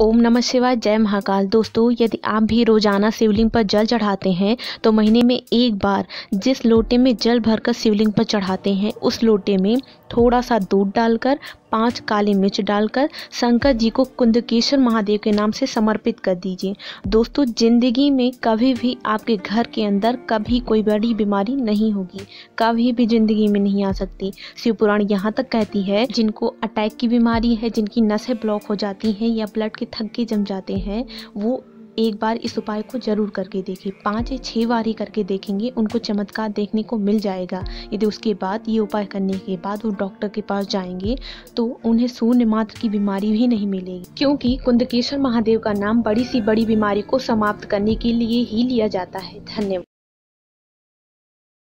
ओम नमः शिवाय जय महाकाल दोस्तों यदि आप भी रोजाना शिवलिंग पर जल चढ़ाते हैं तो महीने में एक बार जिस लोटे में जल भरकर शिवलिंग पर चढ़ाते हैं उस लोटे में थोड़ा सा दूध डालकर पाँच काली मिर्च डालकर शंकर जी को कुंदकेश्वर महादेव के नाम से समर्पित कर दीजिए दोस्तों जिंदगी में कभी भी आपके घर के अंदर कभी कोई बड़ी बीमारी नहीं होगी कभी भी जिंदगी में नहीं आ सकती शिवपुराण यहाँ तक कहती है जिनको अटैक की बीमारी है जिनकी नसें ब्लॉक हो जाती हैं या ब्लड के थक्के जम जाते हैं वो एक बार इस उपाय को ज़रूर करके देखें पाँच या छः बार ही करके देखेंगे उनको चमत्कार देखने को मिल जाएगा यदि उसके बाद ये उपाय करने के बाद वो डॉक्टर के पास जाएंगे तो उन्हें शून्य मात्र की बीमारी भी नहीं मिलेगी क्योंकि कुंदकेश्वर महादेव का नाम बड़ी सी बड़ी बीमारी को समाप्त करने के लिए ही लिया जाता है धन्यवाद